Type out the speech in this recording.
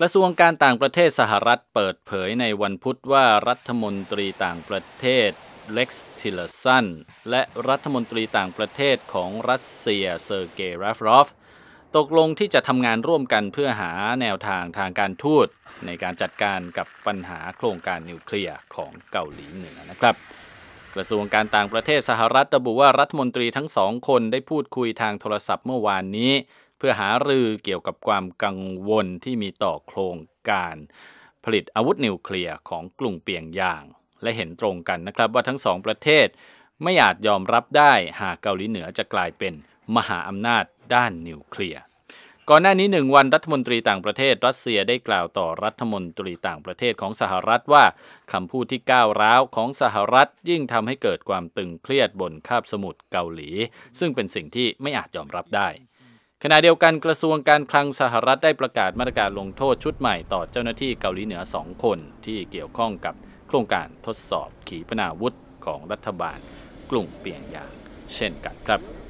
กระทรวงการต่างประเทศสหรัฐเปิดเผยในวันพุธว่ารัฐมนตรีต่างประเทศเล็กซ์ทิลสันและรัฐมนตรีต่างประเทศของรัสเซียเซอร์เกย์ราฟรอฟตกลงที่จะทำงานร่วมกันเพื่อหาแนวทางทางการทูต ในการจัดการกับปัญหาโครงการนิวเคลียร์ของเกาหลีเหนือนะครับกระทรวงการต่างประเทศสหรัฐระบุว่ารัฐมนตรีทั้งสองคนได้พูดคุยทางโทรศัพท์เมื่อวานนี้ เพื่อหารือเกี่ยวกับความกังวลที่มีต่อโครงการ ผลิตอาวุธนิวเคลียร์ของกลุ่มเปียงยาง และเห็นตรงกันนะครับว่าทั้งสองประเทศไม่อาจยอมรับได้หากเกาหลีเหนือจะกลายเป็น มหาอำนาจด้านนิวเคลียร์ก่อนหน้านี้หนึ่งวันรัฐมนตรีต่างประเทศรัสเซียได้กล่าวต่อรัฐมนตรีต่างประเทศของสหรัฐว่าคำพูดที่ก้าวร้าวของสหรัฐยิ่งทำให้เกิดความตึงเครียดบนคาบสมุทรเกาหลีซึ่งเป็นสิ่งที่ไม่อาจยอมรับได้ ขณะเดียวกันกระทรวงการคลังสหรัฐได้ประกาศมาตรการลงโทษชุดใหม่ต่อเจ้าหน้าที่เกาหลีเหนือสองคนที่เกี่ยวข้องกับโครงการทดสอบขีปนาวุธของรัฐบาลกลุ่มเปียงยาง เช่นกันครับ